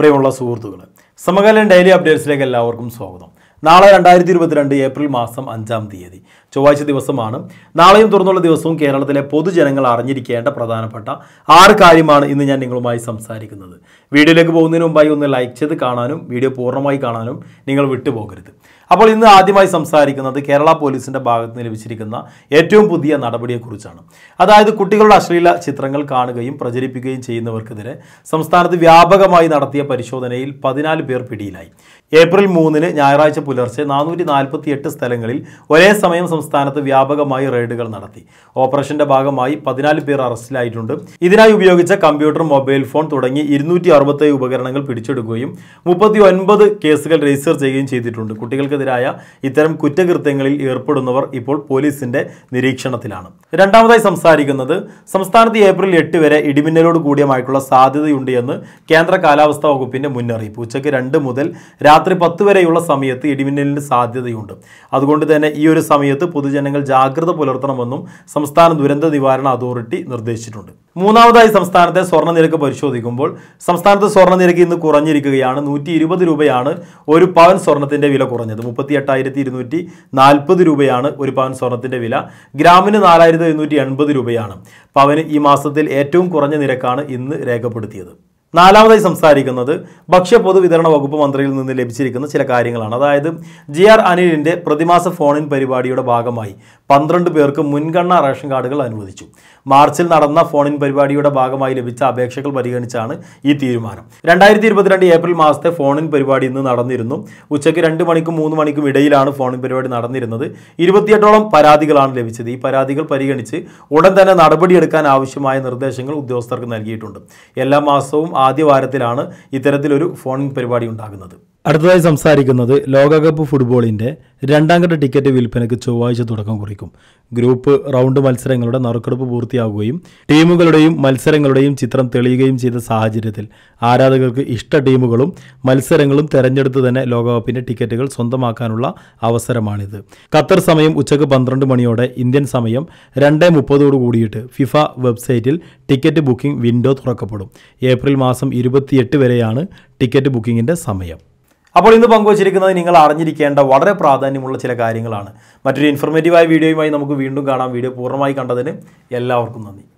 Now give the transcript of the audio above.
പ്രിയമുള്ള സുഹൃത്തുക്കൾ സമകാലീന ഡെയിലി അപ്ഡേറ്റ്സിലേക്ക് എല്ലാവർക്കും സ്വാഗതം നാളെ രണ്ടായിരത്തി ഇരുപത്തിരണ്ട് ഏപ്രിൽ മാസം അഞ്ചാം തീയതി ചൊവ്വാഴ്ച ദിവസമാണ് നാളെയും തുറന്നുള്ള ദിവസവും കേരളത്തിലെ പൊതുജനങ്ങൾ അറിഞ്ഞിരിക്കേണ്ട പ്രധാനപ്പെട്ട ആറ് കാര്യമാണ് ഇന്ന് ഞാൻ നിങ്ങളുമായി സംസാരിക്കുന്നത് വീഡിയോയിലേക്ക് പോകുന്നതിന് മുമ്പായി ഒന്ന് ലൈക്ക് ചെയ്ത് കാണാനും വീഡിയോ പൂർണ്ണമായി കാണാനും നിങ്ങൾ വിട്ടുപോകരുത് അപ്പോൾ ഇന്ന് ആദ്യമായി സംസാരിക്കുന്നത് കേരള പോലീസിൻ്റെ ഭാഗത്ത് നിന്ന് ലഭിച്ചിരിക്കുന്ന ഏറ്റവും പുതിയ നടപടിയെക്കുറിച്ചാണ് അതായത് കുട്ടികളുടെ അശ്ലീല ചിത്രങ്ങൾ കാണുകയും പ്രചരിപ്പിക്കുകയും ചെയ്യുന്നവർക്കെതിരെ സംസ്ഥാനത്ത് വ്യാപകമായി നടത്തിയ പരിശോധനയിൽ പതിനാല് പേർ പിടിയിലായി ഏപ്രിൽ മൂന്നിന് ഞായറാഴ്ച പുലർച്ചെ നാനൂറ്റി നാൽപ്പത്തി എട്ട് സ്ഥലങ്ങളിൽ ഒരേ സമയം സംസ്ഥാനത്ത് വ്യാപകമായി റെയ്ഡുകൾ നടത്തി ഓപ്പറേഷന്റെ ഭാഗമായി പതിനാല് പേർ അറസ്റ്റിലായിട്ടുണ്ട് ഇതിനായി ഉപയോഗിച്ച കമ്പ്യൂട്ടർ മൊബൈൽ ഫോൺ തുടങ്ങി ഇരുന്നൂറ്റി അറുപത്തേഴ് ഉപകരണങ്ങൾ പിടിച്ചെടുക്കുകയും മുപ്പത്തി ഒൻപത് കേസുകൾ രജിസ്റ്റർ ചെയ്യുകയും ചെയ്തിട്ടുണ്ട് കുട്ടികൾക്ക് ഇവർക്കെതിരായ ഇത്തരം കുറ്റകൃത്യങ്ങളിൽ ഏർപ്പെടുന്നവർ ഇപ്പോൾ പോലീസിന്റെ നിരീക്ഷണത്തിലാണ് രണ്ടാമതായി സംസാരിക്കുന്നത് സംസ്ഥാനത്ത് ഏപ്രിൽ എട്ട് വരെ ഇടിമിന്നലോട് കൂടിയമായിട്ടുള്ള സാധ്യതയുണ്ട് എന്ന് കേന്ദ്ര കാലാവസ്ഥാ വകുപ്പിന്റെ മുന്നറിയിപ്പ് ഉച്ചയ്ക്ക് രണ്ട് മുതൽ രാത്രി പത്ത് വരെയുള്ള സമയത്ത് ഇടിമിന്നലിന് സാധ്യതയുണ്ട് അതുകൊണ്ട് തന്നെ ഈ ഒരു സമയത്ത് പൊതുജനങ്ങൾ ജാഗ്രത പുലർത്തണമെന്നും സംസ്ഥാന ദുരന്ത നിവാരണ അതോറിറ്റി നിർദ്ദേശിച്ചിട്ടുണ്ട് മൂന്നാമതായി സംസ്ഥാനത്തെ സ്വർണ്ണ നിരക്ക് പരിശോധിക്കുമ്പോൾ സംസ്ഥാനത്ത് സ്വർണ്ണ നിരക്ക് ഇന്ന് കുറഞ്ഞിരിക്കുകയാണ് നൂറ്റി ഇരുപത് രൂപയാണ് ഒരു പവൻ സ്വർണ്ണത്തിൻ്റെ വില കുറഞ്ഞത് മുപ്പത്തി എട്ടായിരത്തി ഇരുന്നൂറ്റി നാൽപ്പത് രൂപയാണ് ഒരു പവൻ സ്വർണ്ണത്തിൻ്റെ വില ഗ്രാമിന് നാലായിരത്തി എഴുന്നൂറ്റി എൺപത് രൂപയാണ് പവന് ഈ മാസത്തിൽ ഏറ്റവും കുറഞ്ഞ നിരക്കാണ് ഇന്ന് രേഖപ്പെടുത്തിയത് നാലാമതായി സംസാരിക്കുന്നത് ഭക്ഷ്യ പൊതുവിതരണ വകുപ്പ് മന്ത്രിയിൽ നിന്ന് ലഭിച്ചിരിക്കുന്ന ചില കാര്യങ്ങളാണ് അതായത് ജി ആർ അനിലിൻ്റെ പ്രതിമാസ ഫോണിൻ പരിപാടിയുടെ ഭാഗമായി പന്ത്രണ്ട് പേർക്ക് മുൻഗണന റേഷൻ കാർഡുകൾ അനുവദിച്ചു മാർച്ചിൽ നടന്ന ഫോണിൻ പരിപാടിയുടെ ഭാഗമായി ലഭിച്ച അപേക്ഷകൾ പരിഗണിച്ചാണ് ഈ തീരുമാനം രണ്ടായിരത്തി ഇരുപത്തിരണ്ട് ഏപ്രിൽ മാസത്തെ ഫോണിൻ പരിപാടി ഇന്ന് നടന്നിരുന്നു ഉച്ചയ്ക്ക് രണ്ട് മണിക്കും മൂന്ന് മണിക്കും ഇടയിലാണ് ഫോണിൻ പരിപാടി നടന്നിരുന്നത് ഇരുപത്തിയെട്ടോളം പരാതികളാണ് ലഭിച്ചത് ഈ പരാതികൾ പരിഗണിച്ച് ഉടൻ തന്നെ നടപടിയെടുക്കാൻ ആവശ്യമായ നിർദ്ദേശങ്ങൾ ഉദ്യോഗസ്ഥർക്ക് നൽകിയിട്ടുണ്ട് എല്ലാ മാസവും ആദ്യവാരത്തിലാണ് ഇത്തരത്തിലൊരു ഫോൺ പരിപാടി ഉണ്ടാകുന്നത് അടുത്തതായി സംസാരിക്കുന്നത് ലോകകപ്പ് ഫുട്ബോളിൻ്റെ രണ്ടാംഘട്ട ടിക്കറ്റ് വിൽപ്പനയ്ക്ക് ചൊവ്വാഴ്ച തുടക്കം കുറിക്കും ഗ്രൂപ്പ് റൗണ്ട് മത്സരങ്ങളുടെ നറുക്കെടുപ്പ് പൂർത്തിയാകുകയും ടീമുകളുടെയും മത്സരങ്ങളുടെയും ചിത്രം തെളിയുകയും ചെയ്ത സാഹചര്യത്തിൽ ആരാധകർക്ക് ഇഷ്ട ടീമുകളും മത്സരങ്ങളും തെരഞ്ഞെടുത്ത് തന്നെ ലോകകപ്പിൻ്റെ ടിക്കറ്റുകൾ സ്വന്തമാക്കാനുള്ള അവസരമാണിത് ഖത്തർ സമയം ഉച്ചക്ക് പന്ത്രണ്ട് മണിയോടെ ഇന്ത്യൻ സമയം രണ്ട് മുപ്പതോട് കൂടിയിട്ട് ഫിഫ വെബ്സൈറ്റിൽ ടിക്കറ്റ് ബുക്കിംഗ് വിൻഡോ തുറക്കപ്പെടും ഏപ്രിൽ മാസം ഇരുപത്തിയെട്ട് വരെയാണ് ടിക്കറ്റ് ബുക്കിങ്ങിൻ്റെ സമയം അപ്പോൾ ഇന്ന് പങ്കുവച്ചിരിക്കുന്നത് നിങ്ങൾ അറിഞ്ഞിരിക്കേണ്ട വളരെ പ്രാധാന്യമുള്ള ചില കാര്യങ്ങളാണ് മറ്റൊരു ഇൻഫർമേറ്റീവായ വീഡിയോയുമായി നമുക്ക് വീണ്ടും കാണാം വീഡിയോ പൂർണ്ണമായി കണ്ടതിന് എല്ലാവർക്കും നന്ദി